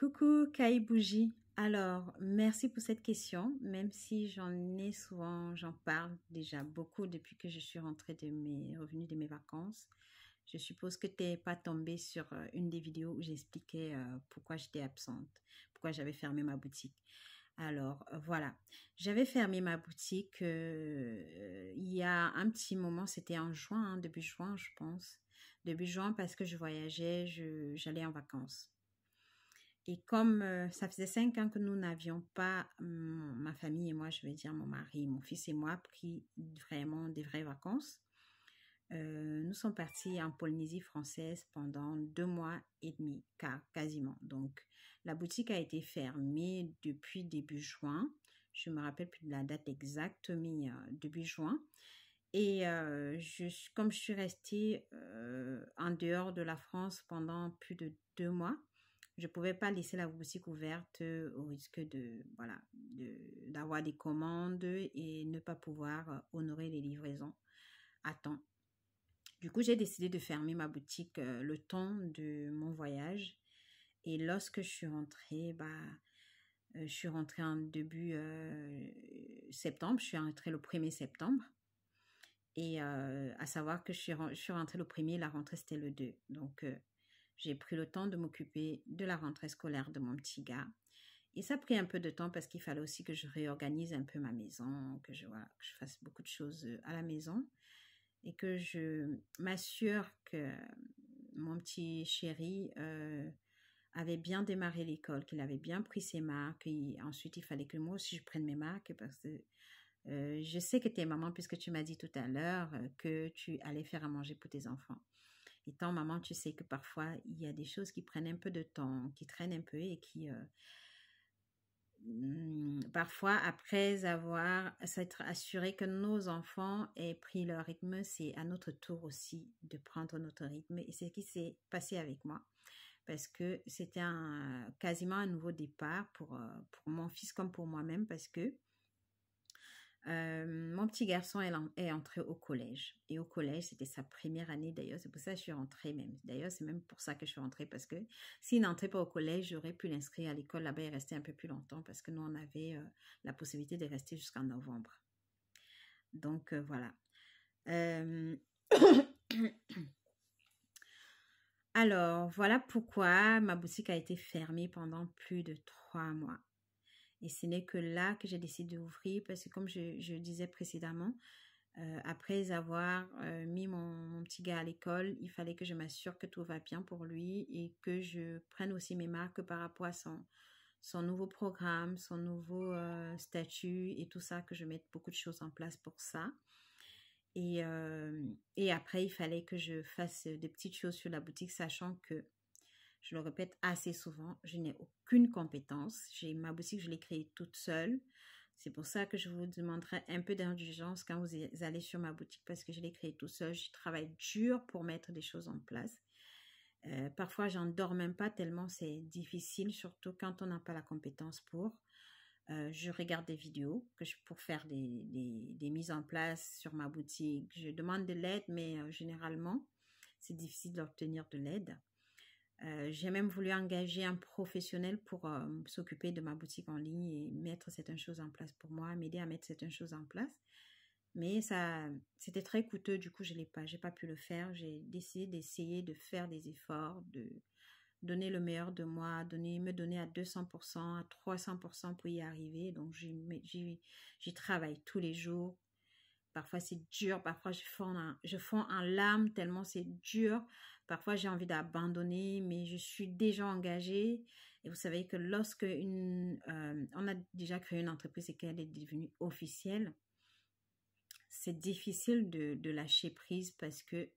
Coucou Kai Bougie. Alors, merci pour cette question, même si j'en ai souvent, j'en parle déjà beaucoup depuis que je suis rentrée de mes revenus de mes vacances. Je suppose que tu n'es pas tombée sur euh, une des vidéos où j'expliquais euh, pourquoi j'étais absente, pourquoi j'avais fermé ma boutique. Alors euh, voilà, j'avais fermé ma boutique il y a un petit moment, c'était en juin, hein, début juin je pense, début juin parce que je voyageais, j'allais en vacances. Et comme euh, ça faisait cinq ans que nous n'avions pas, ma famille et moi, je veux dire mon mari, mon fils et moi, pris vraiment des vraies vacances, euh, nous sommes partis en Polynésie française pendant deux mois et demi, quasiment. Donc, la boutique a été fermée depuis début juin. Je me rappelle plus de la date exacte, mais euh, début juin. Et je, comme je suis restée en dehors de la France pendant plus de deux mois, je pouvais pas laisser la boutique ouverte euh, au risque de voilà d'avoir des commandes et ne pas pouvoir euh, honorer les livraisons à temps. Du coup, j'ai décidé de fermer ma boutique euh, le temps de mon voyage. Et lorsque je suis rentrée, bah, je suis rentrée en début septembre. Je suis rentrée le 1er septembre. Et à savoir que je suis, rentrée le 1er, la rentrée c'était le 2. Donc, j'ai pris le temps de m'occuper de la rentrée scolaire de mon petit gars. Et ça a pris un peu de temps parce qu'il fallait aussi que je réorganise un peu ma maison, que je, fasse beaucoup de choses euh, à la maison et que je m'assure que mon petit chéri euh, avait bien démarré l'école, qu'il avait bien pris ses marques. ensuite, il fallait que moi aussi je prenne mes marques parce que euh, je sais que tu es maman puisque tu m'as dit tout à l'heure que tu allais faire à manger pour tes enfants. Et tant maman, tu sais que parfois, il y a des choses qui prennent un peu de temps, qui traînent un peu et qui... Euh, mmh, parfois, après avoir s'être assuré que nos enfants aient pris leur rythme, c'est à notre tour aussi de prendre notre rythme. Et c'est ce qui s'est passé avec moi. Parce que c'était quasiment un nouveau départ pour, euh, pour mon fils comme pour moi-même. Parce que euh, mon petit garçon est, entré au collège. Et au collège, c'était sa première année d'ailleurs. C'est pour ça que je suis rentrée même. D'ailleurs, c'est même pour ça que je suis rentrée parce que s'il n'entrait pas au collège, j'aurais pu l'inscrire à l'école là-bas et rester un peu plus longtemps parce que nous, on avait euh, la possibilité de rester jusqu'en novembre. Donc, euh, voilà. Alors, voilà pourquoi ma boutique a été fermée pendant plus de trois mois. Et ce n'est que là que j'ai décidé d'ouvrir parce que comme je, disais précédemment, euh, après avoir euh, mis mon, petit gars à l'école, il fallait que je m'assure que tout va bien pour lui et que je prenne aussi mes marques par rapport à son, son nouveau programme, son nouveau euh, statut et tout ça, que je mette beaucoup de choses en place pour ça. Et, et après, il fallait que je fasse des petites choses sur la boutique, sachant que je le répète assez souvent, je n'ai aucune compétence. J'ai ma boutique, je l'ai créée toute seule. C'est pour ça que je vous demanderai un peu d'indulgence quand vous allez sur ma boutique parce que je l'ai créée toute seule. Je travaille dur pour mettre des choses en place. Euh, parfois, j'en dors même pas tellement c'est difficile, surtout quand on n'a pas la compétence pour. Euh, je regarde des vidéos que pour faire des, mises en place sur ma boutique. Je demande de l'aide, mais euh, généralement, c'est difficile d'obtenir de l'aide. Euh, j'ai même voulu engager un professionnel pour euh, s'occuper de ma boutique en ligne et mettre certaines choses en place pour moi, m'aider à mettre certaines choses en place. Mais ça, c'était très coûteux, du coup, je l'ai pas, j'ai pas pu le faire. J'ai décidé d'essayer de faire des efforts, de donner le meilleur de moi, me donner à 200%, à 300% pour y arriver. Donc, j'y travaille tous les jours, Parfois c'est dur, parfois je fonds en, je fonds en larmes tellement c'est dur. Parfois j'ai envie d'abandonner, mais je suis déjà engagée. Et vous savez que lorsque une, euh, on a déjà créé une entreprise et qu'elle est devenue officielle, c'est difficile de, lâcher prise parce que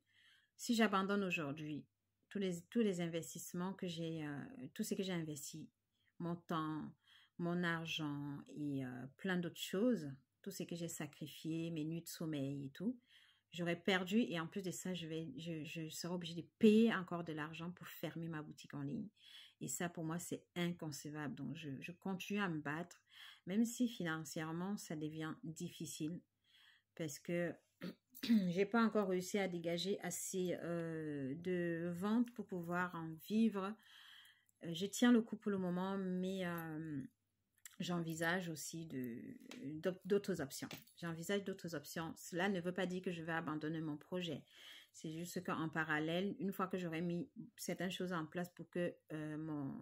si j'abandonne aujourd'hui, tous les, tous les investissements que j'ai, euh, tout ce que j'ai investi, mon temps, mon argent et euh, plein d'autres choses, tout ce que j'ai sacrifié, mes nuits de sommeil et tout. J'aurais perdu et en plus de ça, je, serais obligée de payer encore de l'argent pour fermer ma boutique en ligne. Et ça, pour moi, c'est inconcevable. Donc, je, continue à me battre, même si financièrement, ça devient difficile parce que je n'ai pas encore réussi à dégager assez euh, de ventes pour pouvoir en vivre. Euh, je tiens le coup pour le moment, mais euh, j'envisage aussi d'autres options. J'envisage d'autres options. Cela ne veut pas dire que je vais abandonner mon projet. C'est juste qu'en parallèle, une fois que j'aurai mis certaines choses en place pour que euh, mon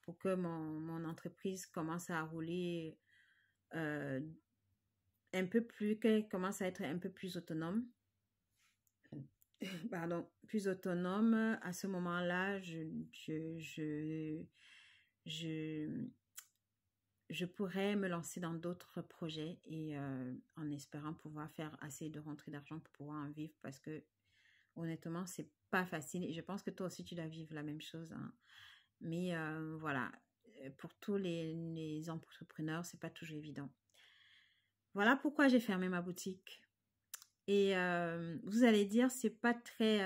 pour que mon, mon, entreprise commence à rouler euh, un peu plus, qu'elle commence à être un peu plus autonome. Pardon, plus autonome. À ce moment-là, je, je, je je pourrais me lancer dans d'autres projets et euh, en espérant pouvoir faire assez de rentrées d'argent pour pouvoir en vivre parce que honnêtement, c'est pas facile et je pense que toi aussi tu dois vivre la même chose. Hein. Mais euh, voilà, euh, pour tous les, les entrepreneurs, c'est pas toujours évident. Voilà pourquoi j'ai fermé ma boutique. Et vous allez dire, c'est pas très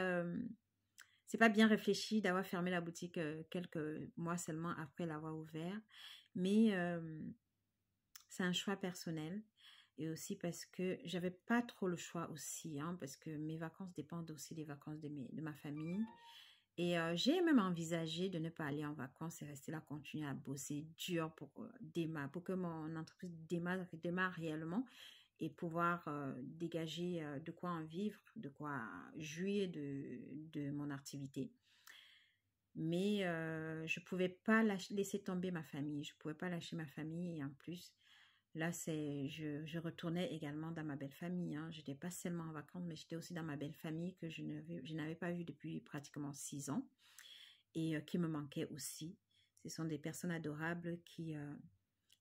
c'est pas bien réfléchi d'avoir fermé la boutique quelques mois seulement après l'avoir ouvert. Mais c'est un choix personnel. Et aussi parce que j'avais pas trop le choix aussi, hein, parce que mes vacances dépendent aussi des vacances de, ma famille. Et j'ai même envisagé de ne pas aller en vacances et rester là, continuer à bosser dur pour, pour que mon entreprise démarre, réellement et pouvoir dégager de quoi en vivre, de quoi jouir de mon activité mais euh, je ne pouvais pas laisser tomber ma famille, je ne pouvais pas lâcher ma famille et en plus, là, c'est, je, retournais également dans ma belle famille. Hein. Je n'étais pas seulement en vacances, mais j'étais aussi dans ma belle famille que je, n'avais, je n'avais pas vue depuis pratiquement six ans et euh, qui me manquait aussi. Ce sont des personnes adorables qui, euh,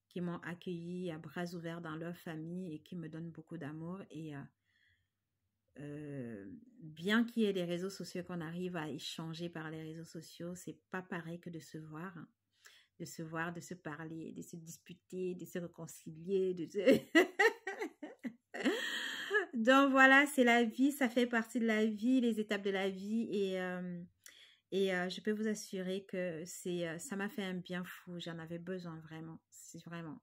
qui m'ont accueilli à bras ouverts dans leur famille et qui me donnent beaucoup d'amour et euh, bien qu'il y ait des réseaux sociaux, qu'on arrive à échanger par les réseaux sociaux, c'est pas pareil que de se voir. Hein. De se voir, de se parler, de se disputer, de se réconcilier, de Donc voilà, c'est la vie, ça fait partie de la vie, les étapes de la vie et, euh, et euh, je peux vous assurer que c'est euh, ça m'a fait un bien fou, j'en avais besoin vraiment, c'est vraiment.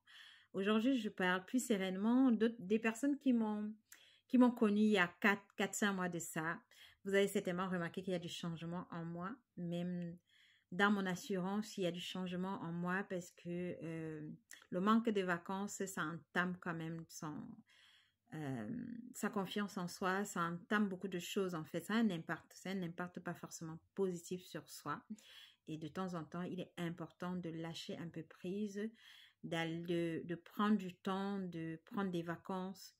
Aujourd'hui, je parle plus sereinement. Des personnes qui m'ont qui m'ont connu il y a 4, 400 mois de ça, vous avez certainement remarqué qu'il y a du changement en moi, même dans mon assurance, il y a du changement en moi parce que euh, le manque de vacances, ça entame quand même son, euh, sa confiance en soi, ça entame beaucoup de choses en fait, ça n'importe n'impacte pas forcément positif sur soi. Et de temps en temps, il est important de lâcher un peu prise, de, de prendre du temps, de prendre des vacances,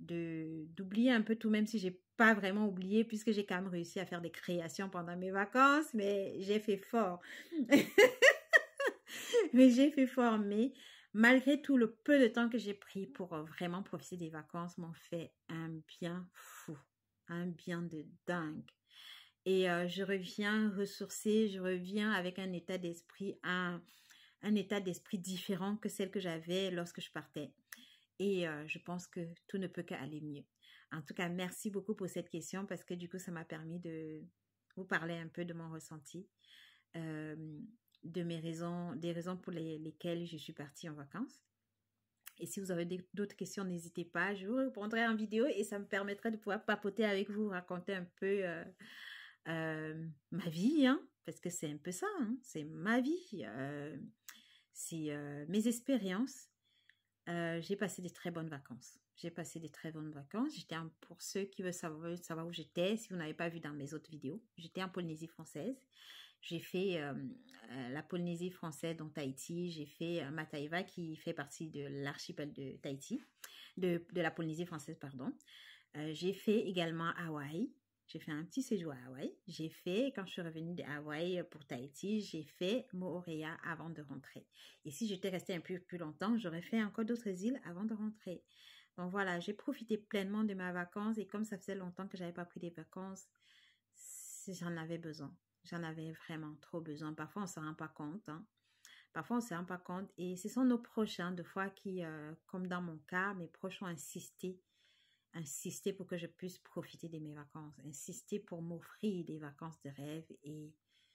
d'oublier un peu tout, même si j'ai pas vraiment oublié puisque j'ai quand même réussi à faire des créations pendant mes vacances, mais j'ai fait fort. Hmm. mais j'ai fait fort, mais malgré tout le peu de temps que j'ai pris pour euh, vraiment profiter des vacances m'ont fait un bien fou, un bien de dingue. Et euh, je reviens ressourcée, je reviens avec un état d'esprit, un état d'esprit différent que celle que j'avais lorsque je partais. Et euh, je pense que tout ne peut qu'aller mieux. En tout cas, merci beaucoup pour cette question parce que du coup, ça m'a permis de vous parler un peu de mon ressenti, euh, de mes raisons, des raisons pour lesquelles je suis partie en vacances. Et si vous avez d'autres questions, n'hésitez pas, je vous répondrai en vidéo et ça me permettra de pouvoir papoter avec vous, raconter un peu euh, ma vie, hein, parce que c'est un peu ça, hein, c'est ma vie, c'est mes expériences. Euh, j'ai passé des très bonnes vacances. J'ai passé des très bonnes vacances. J'étais pour ceux qui veulent savoir, savoir où j'étais, si vous n'avez pas vu dans mes autres vidéos, j'étais en Polynésie française. J'ai fait euh, euh, la Polynésie française, donc Tahiti. J'ai fait Mataiva, qui fait partie de l'archipel de Tahiti, de, de, la Polynésie française, pardon. j'ai fait également Hawaï. J'ai fait un petit séjour à Hawaï. J'ai fait, quand je suis revenue de Hawaï euh, pour Tahiti, j'ai fait Moorea avant de rentrer. Et si j'étais restée un peu plus longtemps, j'aurais fait encore d'autres îles avant de rentrer. Donc voilà, j'ai profité pleinement de ma vacance et comme ça faisait longtemps que j'avais pas pris des vacances, j'en avais besoin. J'en avais vraiment trop besoin. Parfois, on s'en rend pas compte. Hein. Parfois, on s'en rend pas compte. Et ce sont nos proches, deux fois, qui, euh, comme dans mon cas, mes proches ont insisté insister pour que je puisse profiter de mes vacances, insister pour m'offrir des vacances de rêve et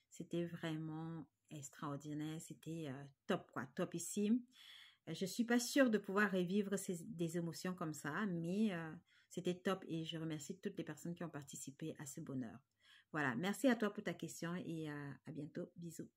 c'était vraiment extraordinaire, c'était euh, top quoi, topissime. Euh, je suis pas sûre de pouvoir revivre des émotions comme ça, mais euh, c'était top et je remercie toutes les personnes qui ont participé à ce bonheur. Voilà, merci à toi pour ta question et à bientôt. Bisous.